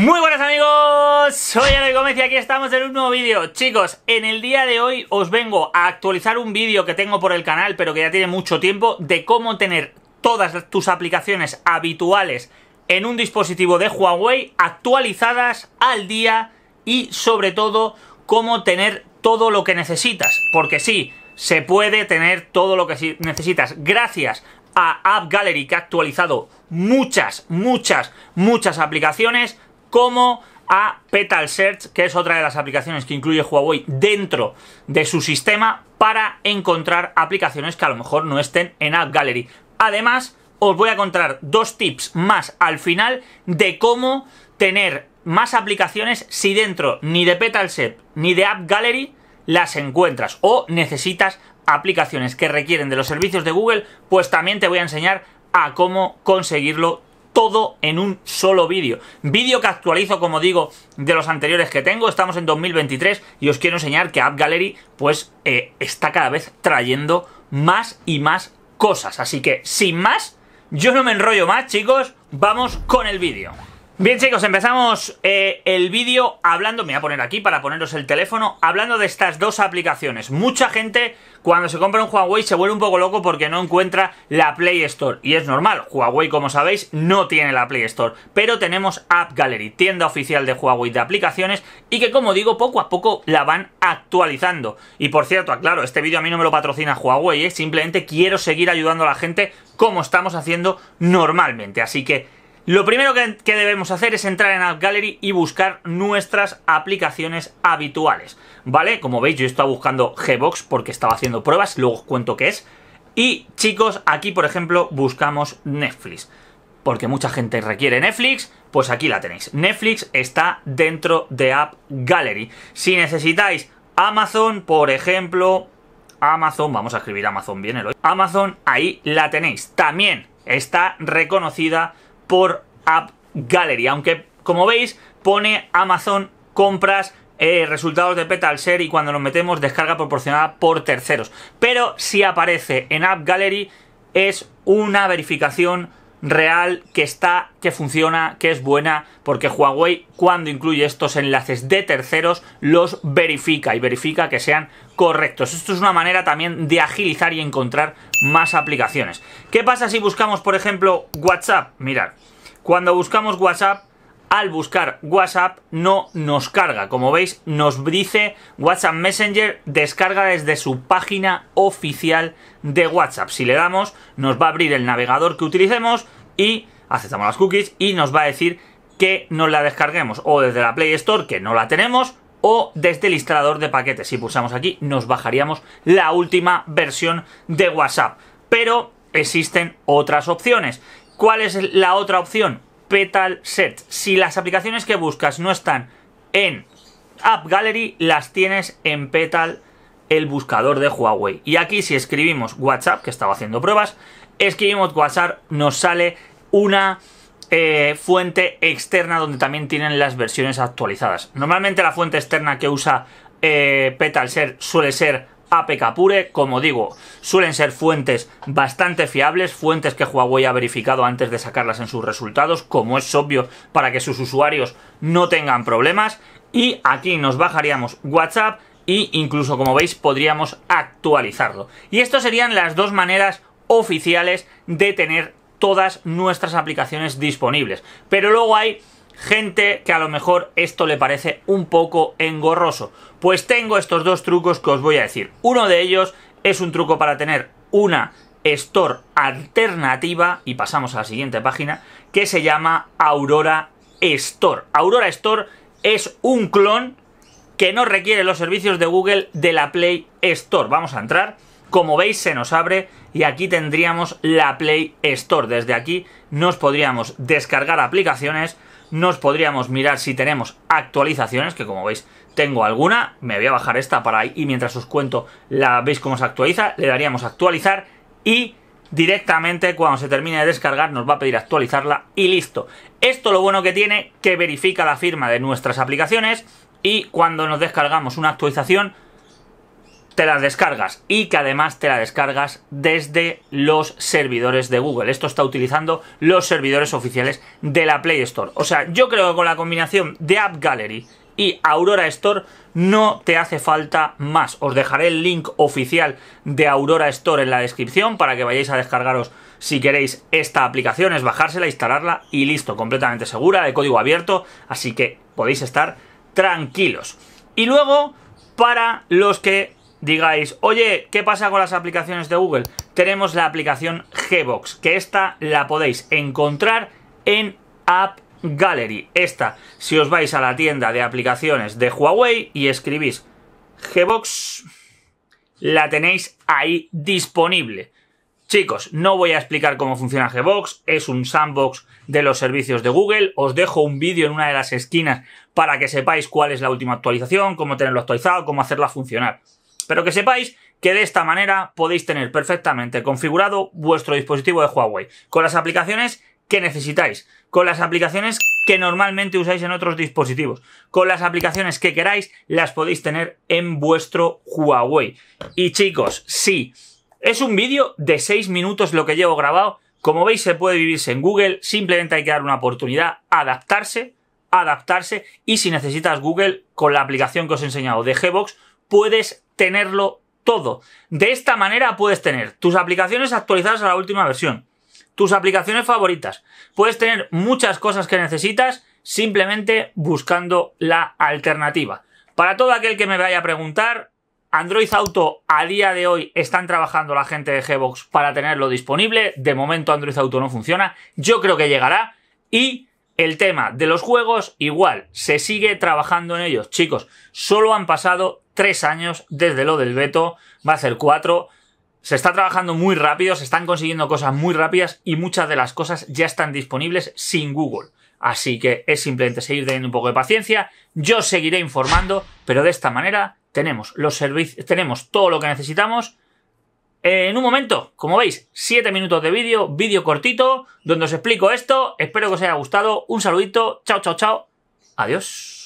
Muy buenas amigos, soy Ari Gómez y aquí estamos en un nuevo vídeo Chicos, en el día de hoy os vengo a actualizar un vídeo que tengo por el canal Pero que ya tiene mucho tiempo De cómo tener todas tus aplicaciones habituales en un dispositivo de Huawei Actualizadas al día y sobre todo cómo tener todo lo que necesitas Porque sí, se puede tener todo lo que necesitas Gracias a App Gallery que ha actualizado muchas, muchas, muchas aplicaciones como a Petal Search, que es otra de las aplicaciones que incluye Huawei dentro de su sistema para encontrar aplicaciones que a lo mejor no estén en App Gallery. Además, os voy a contar dos tips más al final de cómo tener más aplicaciones si dentro ni de Petal Search ni de App Gallery las encuentras o necesitas aplicaciones que requieren de los servicios de Google, pues también te voy a enseñar a cómo conseguirlo todo en un solo vídeo. Vídeo que actualizo, como digo, de los anteriores que tengo. Estamos en 2023 y os quiero enseñar que App Gallery pues eh, está cada vez trayendo más y más cosas. Así que, sin más, yo no me enrollo más, chicos. Vamos con el vídeo. Bien chicos, empezamos eh, el vídeo hablando, me voy a poner aquí para poneros el teléfono, hablando de estas dos aplicaciones. Mucha gente cuando se compra un Huawei se vuelve un poco loco porque no encuentra la Play Store. Y es normal, Huawei como sabéis no tiene la Play Store, pero tenemos App Gallery, tienda oficial de Huawei de aplicaciones y que como digo poco a poco la van actualizando. Y por cierto, aclaro, este vídeo a mí no me lo patrocina Huawei, ¿eh? simplemente quiero seguir ayudando a la gente como estamos haciendo normalmente. Así que lo primero que, debemos hacer es entrar en App Gallery y buscar nuestras aplicaciones habituales, ¿vale? Como veis yo estado buscando Gbox porque estaba haciendo pruebas, luego os cuento qué es. Y chicos, aquí por ejemplo buscamos Netflix, porque mucha gente requiere Netflix, pues aquí la tenéis. Netflix está dentro de App Gallery. Si necesitáis Amazon, por ejemplo, Amazon, vamos a escribir Amazon bien el hoy. Amazon, ahí la tenéis. También está reconocida por App Gallery, aunque como veis pone Amazon compras eh, resultados de Petal Ser y cuando nos metemos descarga proporcionada por terceros. Pero si aparece en App Gallery es una verificación real que está, que funciona, que es buena, porque Huawei cuando incluye estos enlaces de terceros los verifica y verifica que sean correctos. Esto es una manera también de agilizar y encontrar más aplicaciones. ¿Qué pasa si buscamos, por ejemplo, WhatsApp? Mirad, cuando buscamos WhatsApp, al buscar WhatsApp no nos carga. Como veis, nos dice WhatsApp Messenger descarga desde su página oficial de WhatsApp. Si le damos, nos va a abrir el navegador que utilicemos y aceptamos las cookies y nos va a decir que nos la descarguemos o desde la Play Store, que no la tenemos, o desde el instalador de paquetes. Si pulsamos aquí, nos bajaríamos la última versión de WhatsApp. Pero existen otras opciones ¿Cuál es la otra opción? Petal Set. Si las aplicaciones que buscas no están en App Gallery, las tienes en Petal, el buscador de Huawei. Y aquí si escribimos WhatsApp, que estaba haciendo pruebas, escribimos WhatsApp, nos sale una eh, fuente externa donde también tienen las versiones actualizadas. Normalmente la fuente externa que usa eh, Petal Ser suele ser APK Pure, como digo, suelen ser fuentes bastante fiables, fuentes que Huawei ha verificado antes de sacarlas en sus resultados, como es obvio, para que sus usuarios no tengan problemas. Y aquí nos bajaríamos WhatsApp e incluso, como veis, podríamos actualizarlo. Y estas serían las dos maneras oficiales de tener todas nuestras aplicaciones disponibles. Pero luego hay gente que a lo mejor esto le parece un poco engorroso. Pues tengo estos dos trucos que os voy a decir. Uno de ellos es un truco para tener una store alternativa, y pasamos a la siguiente página, que se llama Aurora Store. Aurora Store es un clon que no requiere los servicios de Google de la Play Store. Vamos a entrar. Como veis se nos abre y aquí tendríamos la Play Store. Desde aquí nos podríamos descargar aplicaciones nos podríamos mirar si tenemos actualizaciones, que como veis tengo alguna, me voy a bajar esta para ahí y mientras os cuento la veis cómo se actualiza, le daríamos actualizar y directamente cuando se termine de descargar nos va a pedir actualizarla y listo. Esto lo bueno que tiene que verifica la firma de nuestras aplicaciones y cuando nos descargamos una actualización te la descargas y que además te la descargas desde los servidores de Google. Esto está utilizando los servidores oficiales de la Play Store. O sea, yo creo que con la combinación de App Gallery y Aurora Store no te hace falta más. Os dejaré el link oficial de Aurora Store en la descripción para que vayáis a descargaros si queréis esta aplicación, es bajársela, instalarla y listo, completamente segura, de código abierto, así que podéis estar tranquilos. Y luego, para los que digáis, oye, ¿qué pasa con las aplicaciones de Google? Tenemos la aplicación Gbox, que esta la podéis encontrar en App Gallery. Esta, si os vais a la tienda de aplicaciones de Huawei y escribís Gbox, la tenéis ahí disponible. Chicos, no voy a explicar cómo funciona Gbox, es un sandbox de los servicios de Google, os dejo un vídeo en una de las esquinas para que sepáis cuál es la última actualización, cómo tenerlo actualizado, cómo hacerla funcionar. Pero que sepáis que de esta manera podéis tener perfectamente configurado vuestro dispositivo de Huawei con las aplicaciones que necesitáis, con las aplicaciones que normalmente usáis en otros dispositivos, con las aplicaciones que queráis, las podéis tener en vuestro Huawei. Y chicos, sí, es un vídeo de 6 minutos lo que llevo grabado. Como veis, se puede vivirse en Google, simplemente hay que dar una oportunidad, adaptarse, adaptarse, y si necesitas Google, con la aplicación que os he enseñado de Gbox, puedes tenerlo todo. De esta manera puedes tener tus aplicaciones actualizadas a la última versión, tus aplicaciones favoritas. Puedes tener muchas cosas que necesitas simplemente buscando la alternativa. Para todo aquel que me vaya a preguntar, Android Auto a día de hoy están trabajando la gente de Gbox para tenerlo disponible. De momento Android Auto no funciona. Yo creo que llegará. Y el tema de los juegos, igual, se sigue trabajando en ellos. Chicos, solo han pasado tres años desde lo del veto, va a ser cuatro. Se está trabajando muy rápido, se están consiguiendo cosas muy rápidas y muchas de las cosas ya están disponibles sin Google. Así que es simplemente seguir teniendo un poco de paciencia. Yo seguiré informando, pero de esta manera tenemos los servicios, tenemos todo lo que necesitamos en un momento, como veis, siete minutos de vídeo, vídeo cortito, donde os explico esto. Espero que os haya gustado. Un saludito, chao, chao, chao. Adiós.